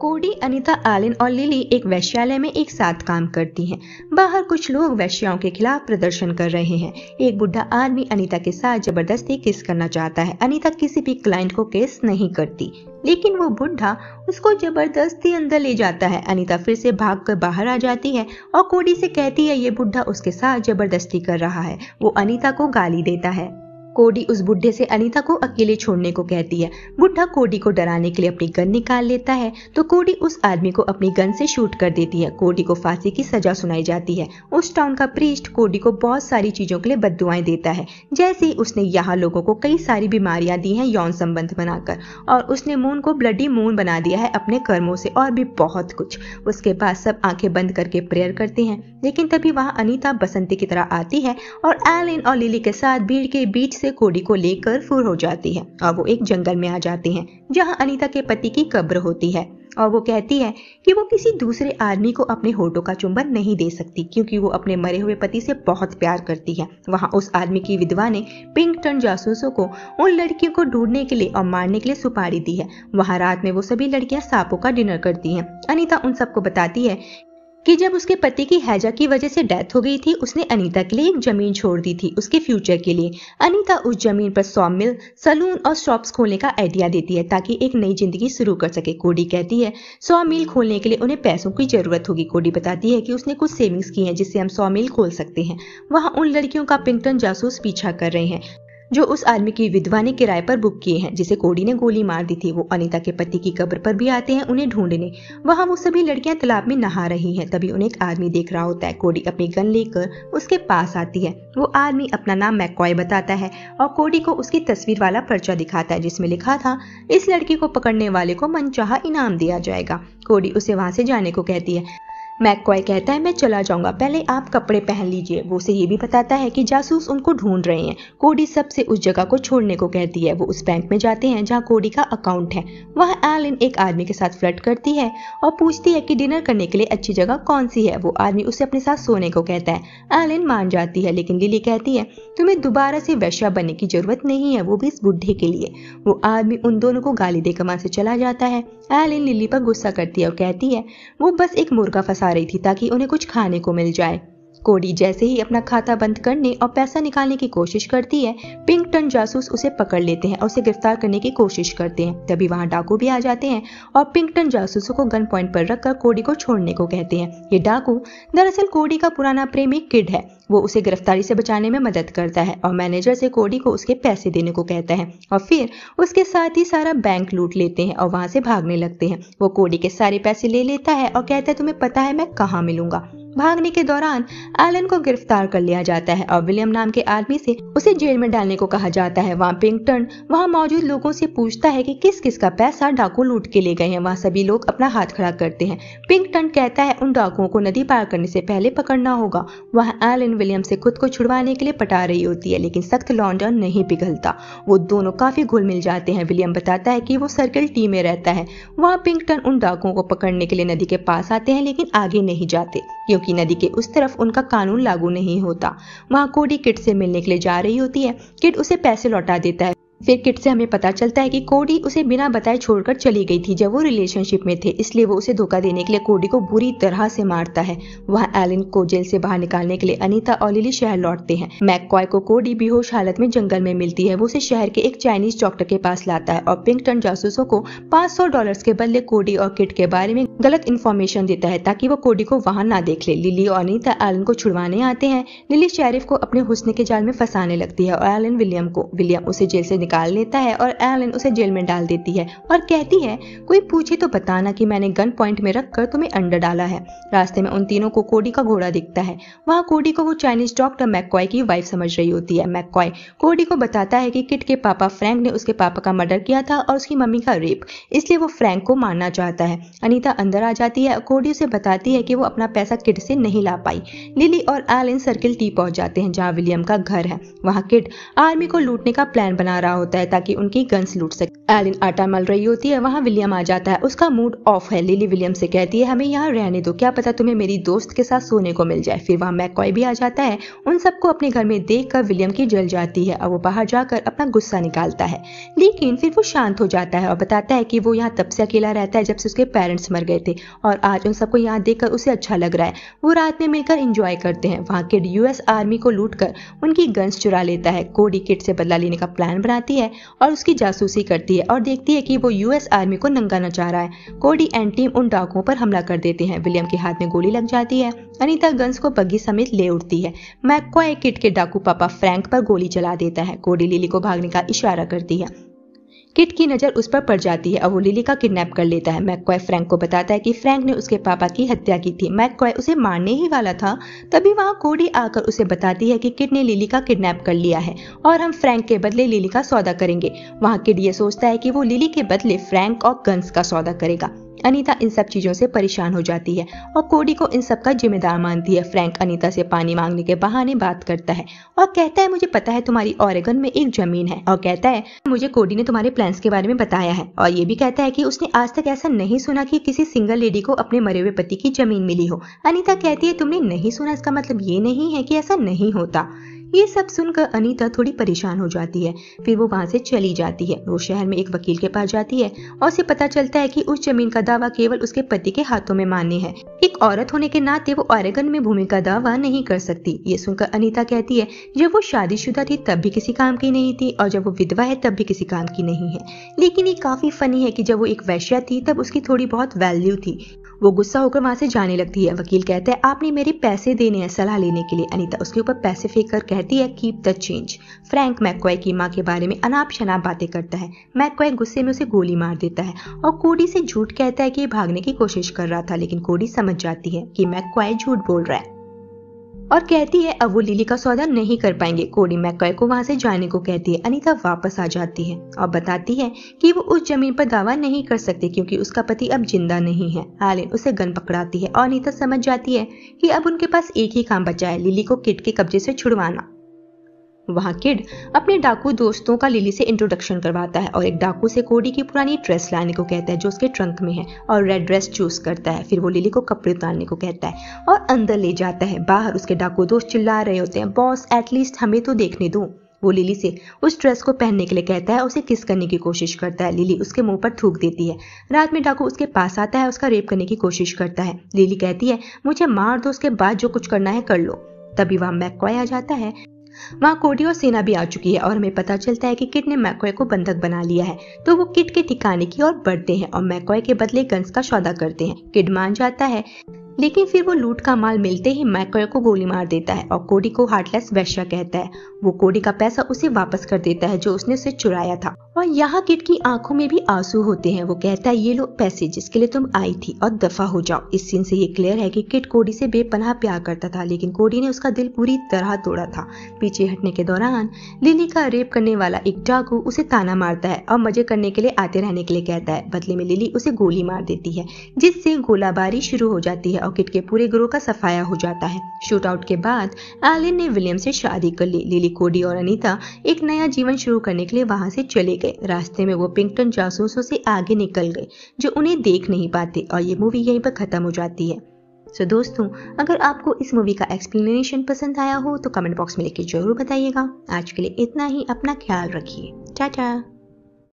कोडी अनीता आलिन और लिली एक वैश्यालय में एक साथ काम करती हैं। बाहर कुछ लोग वैश्याओं के खिलाफ प्रदर्शन कर रहे हैं एक बुढ़ा आदमी अनीता के साथ जबरदस्ती किस करना चाहता है अनीता किसी भी क्लाइंट को केस नहीं करती लेकिन वो बुढ़ा उसको जबरदस्ती अंदर ले जाता है अनीता फिर से भाग कर बाहर आ जाती है और कोडी से कहती है ये बुढ़ा उसके साथ जबरदस्ती कर रहा है वो अनीता को गाली देता है कोडी उस बुढ़े से अनीता को अकेले छोड़ने को कहती है बुढ़ा कोडी को डराने के लिए अपनी गन निकाल लेता है तो कोडी उस आदमी को अपनी गन से शूट कर देती है कोडी को फांसी की सजा सुनाई जाती है उस टाउन का प्रीस्ट कोडी को बहुत सारी चीजों के लिए बदुआएं देता है जैसे ही उसने यहाँ लोगों को कई सारी बीमारियां दी है यौन संबंध बनाकर और उसने मून को ब्लडी मून बना दिया है अपने कर्मों से और भी बहुत कुछ उसके बाद सब आंखें बंद करके प्रेयर करते हैं लेकिन तभी वहाँ अनिता बसंती की तरह आती है और एलिन और लिली के साथ भीड़ के बीच से से कोडी को लेकर फुर हो जाती है और वो एक जंगल में आ जाती है जहाँ अनीता के पति की कब्र होती है और वो कहती है कि वो किसी दूसरे आदमी को अपने होठों का चुंबन नहीं दे सकती क्योंकि वो अपने मरे हुए पति से बहुत प्यार करती है वहाँ उस आदमी की विधवा ने पिंक टन जासूसों को उन लड़कियों को ढूंढने के लिए और मारने के लिए सुपारी दी है वहाँ रात में वो सभी लड़कियाँ सांपों का डिनर करती हैं अनिता उन सबको बताती है कि जब उसके पति की हैजा की वजह से डेथ हो गई थी उसने अनीता के लिए एक जमीन छोड़ दी थी उसके फ्यूचर के लिए अनीता उस जमीन पर सौ मिल सलून और शॉप्स खोलने का आइडिया देती है ताकि एक नई जिंदगी शुरू कर सके कोडी कहती है सौ मिल खोलने के लिए उन्हें पैसों की जरूरत होगी कोडी बताती है कि उसने कुछ सेविंग्स की हैं जिससे हम सौ मिल खोल सकते हैं वहाँ उन लड़कियों का पिंकटन जासूस पीछा कर रहे हैं जो उस आदमी की विधवा ने किराए पर बुक किए हैं जिसे कोडी ने गोली मार दी थी वो अनिता के पति की कब्र पर भी आते हैं उन्हें ढूंढने वहाँ वो सभी लड़कियां तालाब में नहा रही हैं तभी उन्हें एक आदमी देख रहा होता है कोडी अपनी गन लेकर उसके पास आती है वो आदमी अपना नाम मैकॉय बताता है और कोडी को उसकी तस्वीर वाला पर्चा दिखाता है जिसमें लिखा था इस लड़की को पकड़ने वाले को मनचाहा इनाम दिया जाएगा कोडी उसे वहां से जाने को कहती है मैकॉय कहता है मैं चला जाऊंगा पहले आप कपड़े पहन लीजिए वो उसे ये भी बताता है कि जासूस उनको ढूंढ रहे हैं कोडी सबसे उस जगह को छोड़ने को कहती है वो उस बैंक में जाते हैं जहाँ कोडी का अकाउंट है वह एलिन एक आदमी के साथ फ्लर्ट करती है और पूछती है कि डिनर करने के लिए अच्छी जगह कौन सी है वो आदमी उसे अपने साथ सोने को कहता है एलिन मान जाती है लेकिन लिली कहती है तुम्हें दोबारा से वैश्या बनने की जरूरत नहीं है वो भी इस बुढ़े के लिए वो आदमी उन दोनों को गाली देकर वहां से चला जाता है एलिन लिली पर गुस्सा करती है और कहती है वो बस एक मुर्गा फंसा खा रही थी ताकि उन्हें कुछ खाने को मिल जाए कोडी जैसे ही अपना खाता बंद करने और पैसा निकालने की कोशिश करती है पिंकटन जासूस उसे पकड़ लेते हैं और उसे गिरफ्तार करने की कोशिश करते हैं तभी वहां डाकू भी आ जाते हैं और पिंकटन जासूसों को गन पॉइंट पर रखकर कोडी को छोड़ने को कहते हैं ये डाकू दरअसल कोडी का पुराना प्रेमी किड है वो उसे गिरफ्तारी से बचाने में मदद करता है और मैनेजर से कोडी को उसके पैसे देने को कहता है और फिर उसके साथ ही सारा बैंक लूट लेते हैं और वहां से भागने लगते हैं वो कोडी के सारे पैसे ले लेता है और कहता है तुम्हें पता है मैं कहाँ मिलूंगा भागने के दौरान एलन को गिरफ्तार कर लिया जाता है और विलियम नाम के आदमी से उसे जेल में डालने को कहा जाता है वहाँ पिंकटन वहाँ मौजूद लोगों से पूछता है कि किस किस का पैसा डाकू लूट के ले गए हैं वहाँ सभी लोग अपना हाथ खड़ा करते हैं पिंकटन कहता है उन डाकुओं को नदी पार करने से पहले पकड़ना होगा वहाँ एलन विलियम से खुद को छुड़वाने के लिए पटा रही होती है लेकिन सख्त लॉन्डर नहीं पिघलता वो दोनों काफी घुल मिल जाते हैं विलियम बताता है की वो सर्किल टी में रहता है वहाँ पिंकटन उन डाकुओं को पकड़ने के लिए नदी के पास आते हैं लेकिन आगे नहीं जाते क्योंकि नदी के उस तरफ उनका कानून लागू नहीं होता वहाँ कोडी किट से मिलने के लिए जा रही होती है किट उसे पैसे लौटा देता है फिर किट से हमें पता चलता है कि कोडी उसे बिना बताए छोड़कर चली गई थी जब वो रिलेशनशिप में थे इसलिए वो उसे धोखा देने के लिए कोडी को बुरी तरह से मारता है वहाँ एलिन को जेल से बाहर निकालने के लिए अनीता और लिली शहर लौटते हैं मैकॉय को कोडी बेहोश हालत में जंगल में मिलती है वो उसे शहर के एक चाइनीज डॉक्टर के पास लाता है और पिंकटन जासूसों को पाँच सौ डॉलर के बदले कोडी और किट के बारे में गलत इन्फॉर्मेशन देता है ताकि वो कोडी को वहाँ ना देख ले लिली और अनिता एलन को छुड़वाने आते हैं लिली शेरिफ को अपने हुस्न के जाल में फंसाने लगती है और एलन विलियम को विलियम उसे जेल से निकाल लेता है और एलन उसे जेल में डाल देती है और कहती है कोई पूछे तो बताना कि मैंने गन पॉइंट में रखकर तुम्हें अंडर डाला है रास्ते में उन तीनों को कोडी का घोड़ा दिखता है वहाँ कोडी को वो चाइनीज डॉक्टर मैकॉय की वाइफ समझ रही होती है मैकॉय कोडी को बताता है कि किट के पापा फ्रैंक ने उसके पापा का मर्डर किया था और उसकी मम्मी का रेप इसलिए वो फ्रैंक को मारना चाहता है अनीता अंदर आ जाती है कोडी उसे बताती है कि वो अपना पैसा किट से नहीं ला पाई लिली और एलिन सर्किल टी पहुंच जाते हैं जहाँ विलियम का घर है वहाँ किट आर्मी को लूटने का प्लान बना रहा होता है ताकि उनकी गन्स लूट सके एलिन आटा मल रही होती है वहाँ विलियम आ जाता है उसका मूड ऑफ है लिली विलियम से कहती है हमें यहाँ रहने दो क्या पता तुम्हें मेरी दोस्त के साथ सोने को मिल जाए फिर वहाँ मैकॉय भी आ जाता है उन सबको अपने घर में देख कर विलियम की जल जाती है और वो बाहर जाकर अपना गुस्सा निकालता है लेकिन फिर वो शांत हो जाता है और बताता है की वो यहाँ तब से अकेला रहता है जब से उसके पेरेंट्स मर गए थे और आज उन सबको यहाँ देख उसे अच्छा लग रहा है वो रात में मिलकर इंजॉय करते हैं वहाँ किड यूएस आर्मी को लूट कर उनकी गन्स चुरा लेता है कोडी किट से बदला लेने का प्लान बनाता जाती है और उसकी जासूसी करती है और देखती है कि वो यूएस आर्मी को नंगाना चाह रहा है कोडी एंड टीम उन डाकुओं पर हमला कर देते हैं विलियम के हाथ में गोली लग जाती है अनिता गंस को बग्गी समेत ले उठती है मैक्वा एक किट के डाकू पापा फ्रैंक पर गोली चला देता है कोडी लिली को भागने का इशारा करती है किट की नज़र उस पर पड़ जाती है और वो लिली का किडनैप कर लेता है मैकॉय फ्रैंक को बताता है कि फ्रैंक ने उसके पापा की हत्या की थी मैकॉय उसे मारने ही वाला था तभी वहाँ कोडी आकर उसे बताती है कि किट ने लिली का किडनैप कर लिया है और हम फ्रैंक के बदले लिली का सौदा करेंगे वहाँ किड ये सोचता है कि वो लिली के बदले फ्रैंक और गन्स का सौदा करेगा अनीता इन सब चीज़ों से परेशान हो जाती है और कोडी को इन सब का जिम्मेदार मानती है फ्रैंक अनीता से पानी मांगने के बहाने बात करता है और कहता है मुझे पता है तुम्हारी ओरेगन में एक जमीन है और कहता है मुझे कोडी ने तुम्हारे प्लान्स के बारे में बताया है और ये भी कहता है की उसने आज तक ऐसा नहीं सुना कि किसी सिंगल लेडी को अपने मरे हुए पति की जमीन मिली हो अनिता कहती है तुमने नहीं सुना इसका मतलब ये नहीं है की ऐसा नहीं होता ये सब सुनकर अनीता थोड़ी परेशान हो जाती है फिर वो वहाँ से चली जाती है वो शहर में एक वकील के पास जाती है और उसे पता चलता है कि उस जमीन का दावा केवल उसके पति के हाथों में मान्य है एक औरत होने के नाते वो ऑरेगन में भूमि का दावा नहीं कर सकती ये सुनकर अनिता कहती है जब वो शादीशुदा थी तब भी किसी काम की नहीं थी और जब वो विधवा है तब भी किसी काम की नहीं है लेकिन ये काफी फनी है की जब वो एक वैश्या थी तब उसकी थोड़ी बहुत वैल्यू थी वो गुस्सा होकर वहां से जाने लगती है वकील कहता है आपने मेरे पैसे देने हैं सलाह लेने के लिए अनिता उसके ऊपर पैसे फेंक कर कहती है keep the change Frank McCoy की माँ के बारे में अनाप शनाप बातें करता है मैकॉय गुस्से में उसे गोली मार देता है और कोडी से झूठ कहता है कि भागने की कोशिश कर रहा था लेकिन कोडी समझ जाती है कि मैकॉय झूठ बोल रहा है और कहती है अब वो लिली का सौदा नहीं कर पाएंगे कोडी मैकॉय को वहां से जाने को कहती है अनिता वापस आ जाती है और बताती है कि वो उस जमीन पर दावा नहीं कर सकती क्योंकि उसका पति अब जिंदा नहीं है आलिन उसे गन पकड़ाती है और अनिता समझ जाती है कि अब उनके पास एक ही काम बचा है लिली को किट के कब्जे से छुड़वाना वहाँ किड अपने डाकू दोस्तों का लिली से इंट्रोडक्शन करवाता है और एक डाकू से कोडी की पुरानी ड्रेस लाने को कहता है जो उसके ट्रंक में है और रेड ड्रेस चूज करता है फिर वो लिली को कपड़े उतारने को कहता है और अंदर ले जाता है बाहर उसके डाकू दोस्त चिल्ला रहे होते हैं बॉस एटलीस्ट हमें तो देखने दो वो लिली से उस ड्रेस को पहनने के लिए कहता है उसे किस करने की कोशिश करता है लिली उसके मुंह पर थूक देती है रात में डाकू उसके पास आता है उसका रेप करने की कोशिश करता है लिली कहती है मुझे मार दो उसके बाद जो कुछ करना है कर लो तभी वहाँ मैकॉय आ जाता है वहाँ कोडी और सेना भी आ चुकी है और हमें पता चलता है कि किट ने मैकॉय को बंधक बना लिया है तो वो किट के ठिकाने की ओर बढ़ते हैं और मैकॉय के बदले गन्स का सौदा करते हैं किट मान जाता है लेकिन फिर वो लूट का माल मिलते ही मैकॉय को गोली मार देता है और कोडी को हार्टलेस वैश्य कहता है वो कोडी का पैसा उसे वापस कर देता है जो उसने उसे चुराया था और यहाँ किट की आंखों में भी आंसू होते हैं वो कहता है ये लो पैसे जिसके लिए तुम आई थी और दफा हो जाओ इस सीन से ये क्लियर है कि किट कोडी से बेपनाह प्यार करता था लेकिन कोडी ने उसका दिल पूरी तरह तोड़ा था पीछे हटने के दौरान लिली का रेप करने वाला एक डाकू उसे ताना मारता है और मजे करने के लिए आते रहने के लिए कहता है बदले में लिली उसे गोली मार देती है जिससे गोलाबारी शुरू हो जाती है रॉकेट के पूरे ग्रोह का सफाया हो जाता है शूट आउट के बाद एलिन ने विलियम से शादी कर ली लिली कोडी और अनीता एक नया जीवन शुरू करने के लिए वहां से चले गए रास्ते में वो पिंकटन जासूसों से आगे निकल गए जो उन्हें देख नहीं पाते और ये मूवी यहीं पर खत्म हो जाती है सो so, दोस्तों अगर आपको इस मूवी का एक्सप्लेनेशन पसंद आया हो तो कमेंट बॉक्स में लिख के जरूर बताइएगा आज के लिए इतना ही अपना ख्याल रखिए टाटा